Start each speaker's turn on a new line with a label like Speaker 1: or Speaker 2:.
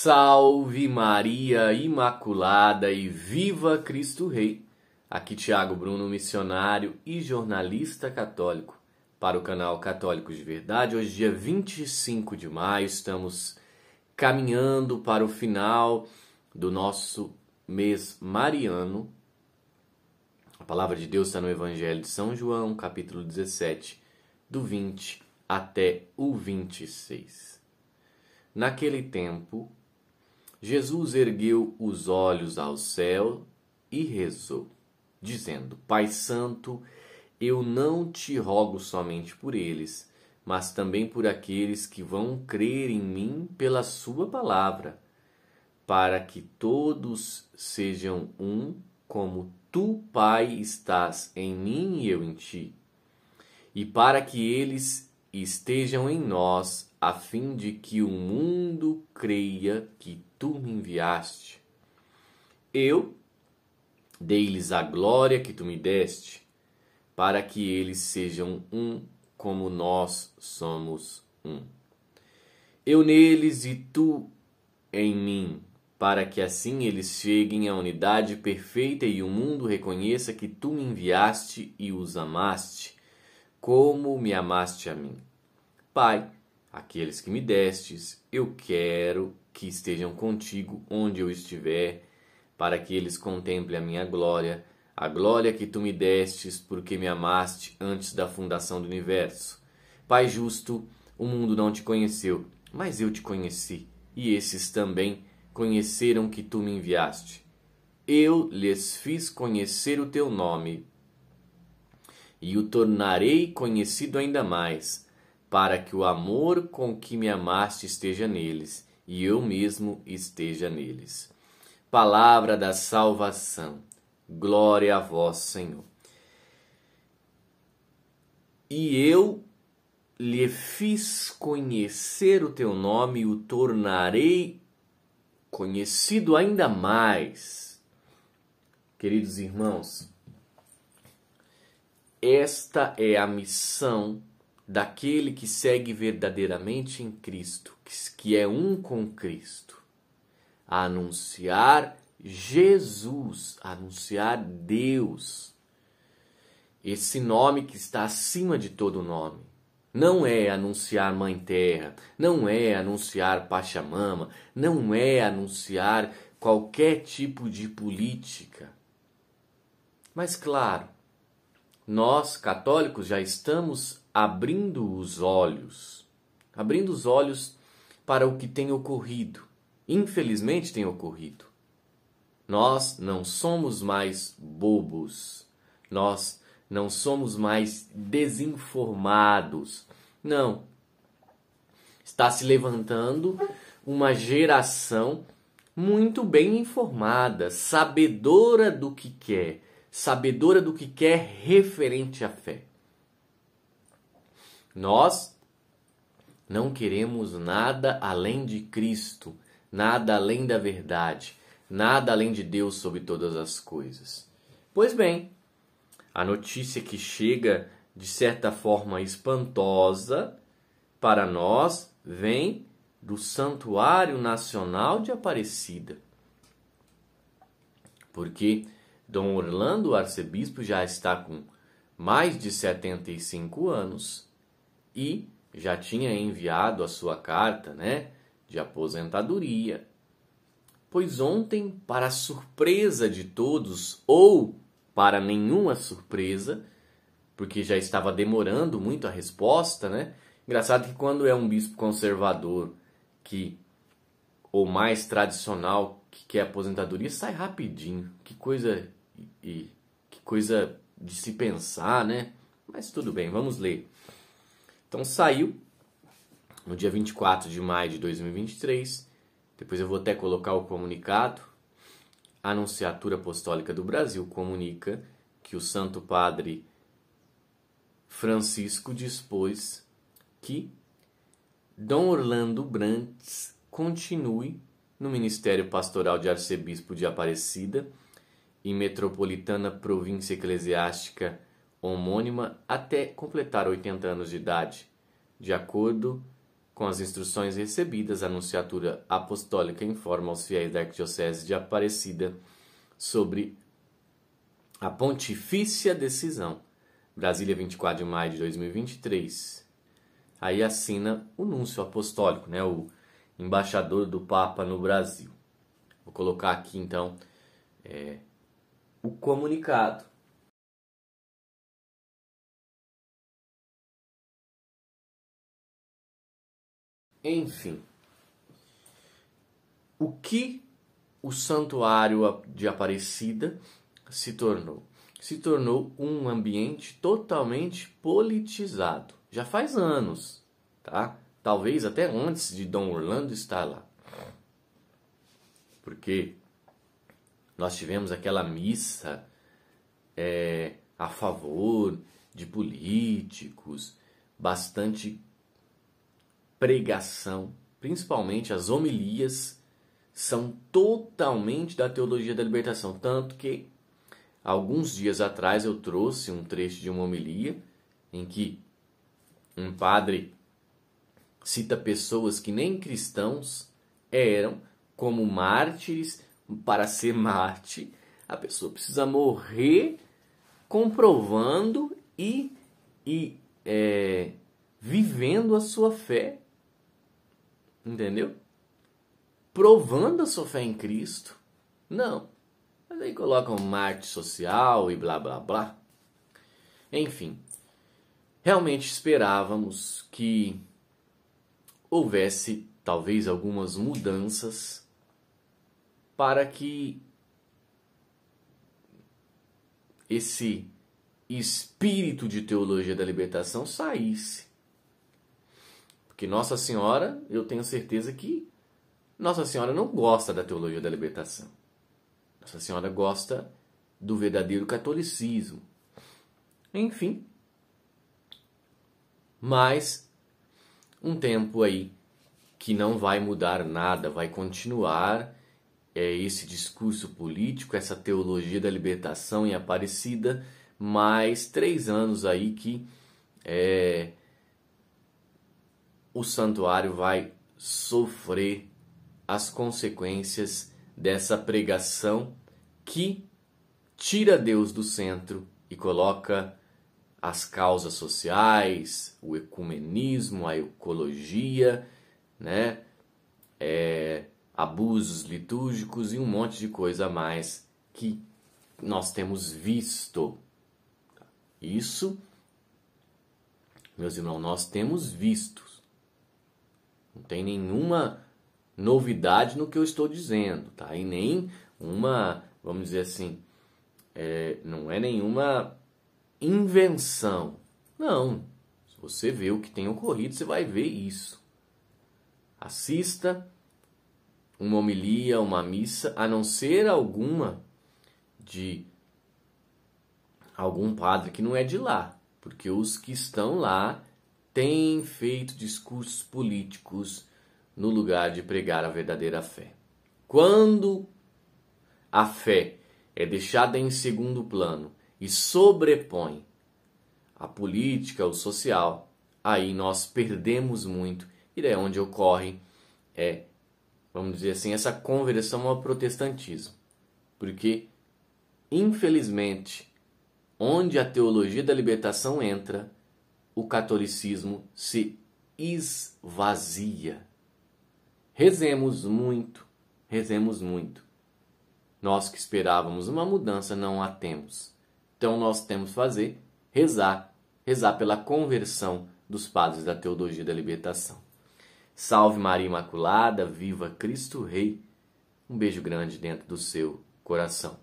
Speaker 1: Salve Maria Imaculada e viva Cristo Rei! Aqui Tiago Bruno, missionário e jornalista católico, para o canal Católicos de Verdade. Hoje, dia 25 de maio, estamos caminhando para o final do nosso mês mariano. A palavra de Deus está no Evangelho de São João, capítulo 17, do 20 até o 26. Naquele tempo, Jesus ergueu os olhos ao céu e rezou, dizendo: Pai Santo, eu não te rogo somente por eles, mas também por aqueles que vão crer em mim pela Sua palavra, para que todos sejam um, como tu, Pai, estás em mim e eu em ti, e para que eles estejam em nós, a fim de que o mundo creia que tu me enviaste. Eu dei-lhes a glória que tu me deste, para que eles sejam um como nós somos um. Eu neles e tu em mim, para que assim eles cheguem à unidade perfeita e o mundo reconheça que tu me enviaste e os amaste, como me amaste a mim. Pai, Aqueles que me destes, eu quero que estejam contigo onde eu estiver, para que eles contemplem a minha glória, a glória que tu me destes, porque me amaste antes da fundação do universo. Pai justo, o mundo não te conheceu, mas eu te conheci, e esses também conheceram que tu me enviaste. Eu lhes fiz conhecer o teu nome, e o tornarei conhecido ainda mais para que o amor com que me amaste esteja neles, e eu mesmo esteja neles. Palavra da salvação. Glória a vós, Senhor. E eu lhe fiz conhecer o teu nome e o tornarei conhecido ainda mais. Queridos irmãos, esta é a missão daquele que segue verdadeiramente em Cristo, que é um com Cristo, a anunciar Jesus, a anunciar Deus. Esse nome que está acima de todo nome. Não é anunciar Mãe Terra, não é anunciar Pachamama, não é anunciar qualquer tipo de política. Mas claro, nós católicos já estamos abrindo os olhos, abrindo os olhos para o que tem ocorrido. Infelizmente tem ocorrido. Nós não somos mais bobos. Nós não somos mais desinformados. Não. Está se levantando uma geração muito bem informada, sabedora do que quer, sabedora do que quer referente à fé. Nós não queremos nada além de Cristo, nada além da verdade, nada além de Deus sobre todas as coisas. Pois bem, a notícia que chega de certa forma espantosa para nós vem do Santuário Nacional de Aparecida. Porque Dom Orlando, arcebispo, já está com mais de 75 anos e já tinha enviado a sua carta, né, de aposentadoria. Pois ontem, para surpresa de todos ou para nenhuma surpresa, porque já estava demorando muito a resposta, né? Engraçado que quando é um bispo conservador que ou mais tradicional que quer aposentadoria, sai rapidinho. Que coisa e que coisa de se pensar, né? Mas tudo bem, vamos ler. Então saiu no dia 24 de maio de 2023. Depois eu vou até colocar o comunicado. A Anunciatura Apostólica do Brasil comunica que o Santo Padre Francisco dispôs que Dom Orlando Brantes continue no Ministério Pastoral de Arcebispo de Aparecida e Metropolitana Província Eclesiástica homônima até completar 80 anos de idade, de acordo com as instruções recebidas, a nunciatura Apostólica informa aos fiéis da Arquidiocese de Aparecida sobre a Pontifícia Decisão, Brasília, 24 de maio de 2023. Aí assina o Núncio Apostólico, né, o embaixador do Papa no Brasil. Vou colocar aqui então é, o comunicado. Enfim, o que o santuário de Aparecida se tornou? Se tornou um ambiente totalmente politizado. Já faz anos, tá? Talvez até antes de Dom Orlando estar lá. Porque nós tivemos aquela missa é, a favor de políticos, bastante pregação, principalmente as homilias, são totalmente da teologia da libertação. Tanto que, alguns dias atrás, eu trouxe um trecho de uma homilia em que um padre cita pessoas que nem cristãos eram como mártires para ser mártir. A pessoa precisa morrer comprovando e, e é, vivendo a sua fé Entendeu? Provando a sua fé em Cristo. Não. Mas aí colocam marketing social e blá blá blá. Enfim, realmente esperávamos que houvesse talvez algumas mudanças para que esse espírito de teologia da libertação saísse. Porque Nossa Senhora, eu tenho certeza que Nossa Senhora não gosta da teologia da libertação. Nossa Senhora gosta do verdadeiro catolicismo. Enfim. Mas um tempo aí que não vai mudar nada, vai continuar é esse discurso político, essa teologia da libertação em Aparecida, mais três anos aí que é, o santuário vai sofrer as consequências dessa pregação que tira Deus do centro e coloca as causas sociais, o ecumenismo, a ecologia, né? É, abusos litúrgicos e um monte de coisa a mais que nós temos visto. Isso, meus irmãos, nós temos visto tem nenhuma novidade no que eu estou dizendo, tá? E nem uma, vamos dizer assim, é, não é nenhuma invenção. Não. Se você vê o que tem ocorrido, você vai ver isso. Assista uma homilia, uma missa, a não ser alguma de algum padre que não é de lá, porque os que estão lá têm feito discursos políticos no lugar de pregar a verdadeira fé. Quando a fé é deixada em segundo plano e sobrepõe a política, o social, aí nós perdemos muito e é onde ocorre é, vamos dizer assim, essa conversão ao protestantismo. Porque infelizmente, onde a teologia da libertação entra, o catolicismo se esvazia. Rezemos muito, rezemos muito. Nós que esperávamos uma mudança não a temos. Então nós temos que fazer rezar, rezar pela conversão dos padres da Teologia da Libertação. Salve Maria Imaculada, viva Cristo Rei. Um beijo grande dentro do seu coração.